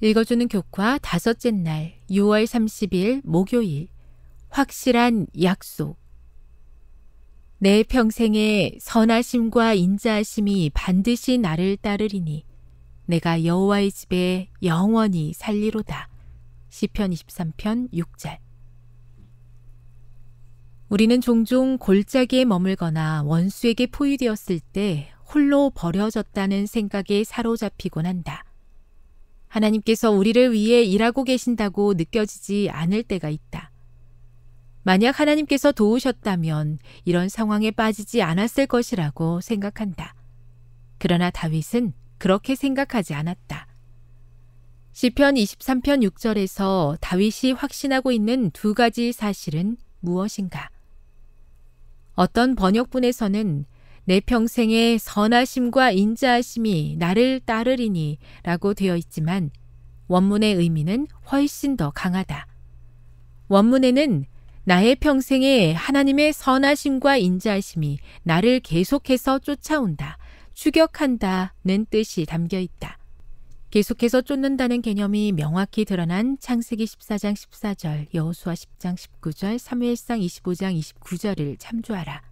읽어주는 교과 다섯째 날 6월 30일 목요일 확실한 약속 내 평생에 선하심과 인자하심이 반드시 나를 따르리니 내가 여호와의 집에 영원히 살리로다. 시편 23편 6절 우리는 종종 골짜기에 머물거나 원수에게 포위되었을 때 홀로 버려졌다는 생각에 사로잡히곤 한다. 하나님께서 우리를 위해 일하고 계신다고 느껴지지 않을 때가 있다. 만약 하나님께서 도우셨다면 이런 상황에 빠지지 않았을 것이라고 생각한다. 그러나 다윗은 그렇게 생각하지 않았다. 시편 23편 6절에서 다윗이 확신하고 있는 두 가지 사실은 무엇인가? 어떤 번역분에서는 내 평생에 선하심과 인자하심이 나를 따르리니 라고 되어 있지만 원문의 의미는 훨씬 더 강하다. 원문에는 나의 평생에 하나님의 선하심과 인자하심이 나를 계속해서 쫓아온다, 추격한다는 뜻이 담겨 있다. 계속해서 쫓는다는 개념이 명확히 드러난 창세기 14장 14절, 여호수아 10장 19절, 사무엘상 25장 29절을 참조하라.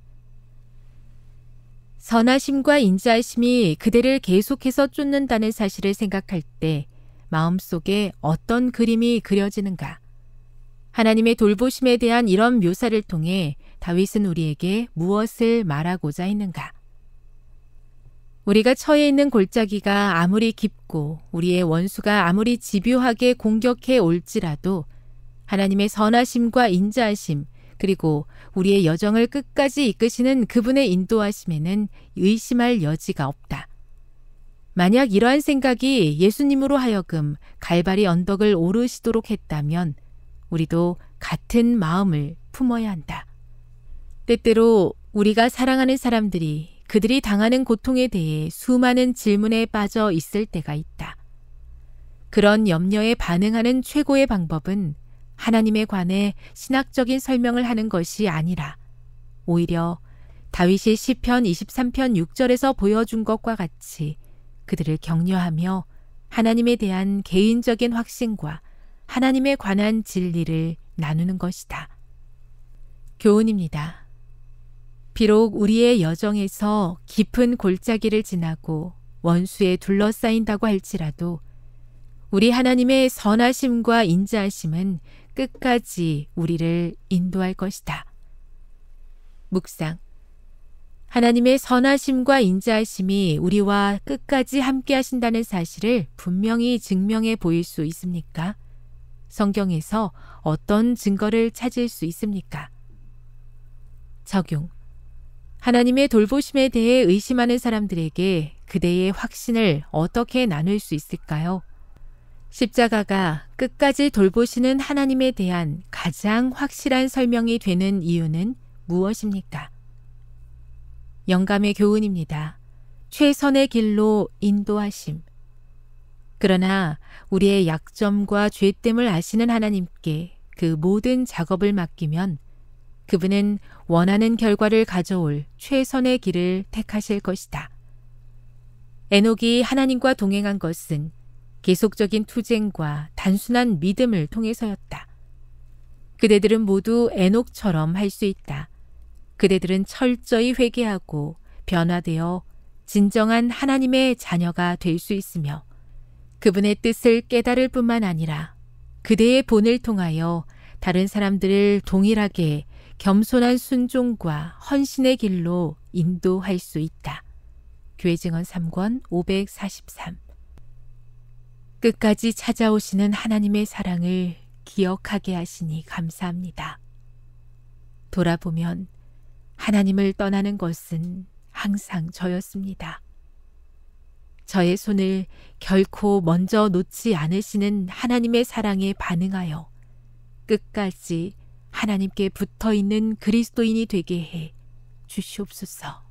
선하심과 인자하심이 그대를 계속해서 쫓는다는 사실을 생각할 때 마음속에 어떤 그림이 그려지는가? 하나님의 돌보심에 대한 이런 묘사를 통해 다윗은 우리에게 무엇을 말하고자 했는가? 우리가 처해 있는 골짜기가 아무리 깊고 우리의 원수가 아무리 집요하게 공격해 올지라도 하나님의 선하심과 인자하심, 그리고 우리의 여정을 끝까지 이끄시는 그분의 인도하심에는 의심할 여지가 없다. 만약 이러한 생각이 예수님으로 하여금 갈바리 언덕을 오르시도록 했다면 우리도 같은 마음을 품어야 한다. 때때로 우리가 사랑하는 사람들이 그들이 당하는 고통에 대해 수많은 질문에 빠져 있을 때가 있다. 그런 염려에 반응하는 최고의 방법은 하나님에 관해 신학적인 설명을 하는 것이 아니라 오히려 다윗이 시편 23편 6절에서 보여준 것과 같이 그들을 격려하며 하나님에 대한 개인적인 확신과 하나님에 관한 진리를 나누는 것이다. 교훈입니다. 비록 우리의 여정에서 깊은 골짜기를 지나고 원수에 둘러싸인다고 할지라도 우리 하나님의 선하심과 인자하심은 끝까지 우리를 인도할 것이다. 묵상. 하나님의 선하심과 인자하심이 우리와 끝까지 함께 하신다는 사실을 분명히 증명해 보일 수 있습니까? 성경에서 어떤 증거를 찾을 수 있습니까? 적용. 하나님의 돌보심에 대해 의심하는 사람들에게 그대의 확신을 어떻게 나눌 수 있을까요? 십자가가 끝까지 돌보시는 하나님에 대한 가장 확실한 설명이 되는 이유는 무엇입니까? 영감의 교훈입니다. 최선의 길로 인도하심. 그러나 우리의 약점과 죄됨을 아시는 하나님께 그 모든 작업을 맡기면 그분은 원하는 결과를 가져올 최선의 길을 택하실 것이다. 에녹이 하나님과 동행한 것은 계속적인 투쟁과 단순한 믿음을 통해서였다. 그대들은 모두 에녹처럼 할 수 있다. 그대들은 철저히 회개하고 변화되어 진정한 하나님의 자녀가 될 수 있으며 그분의 뜻을 깨달을 뿐만 아니라 그대의 본을 통하여 다른 사람들을 동일하게 겸손한 순종과 헌신의 길로 인도할 수 있다. 교회 증언 3권 543 끝까지 찾아오시는 하나님의 사랑을 기억하게 하시니 감사합니다. 돌아보면 하나님을 떠나는 것은 항상 저였습니다. 저의 손을 결코 먼저 놓지 않으시는 하나님의 사랑에 반응하여 끝까지 하나님께 붙어 있는 그리스도인이 되게 해 주시옵소서.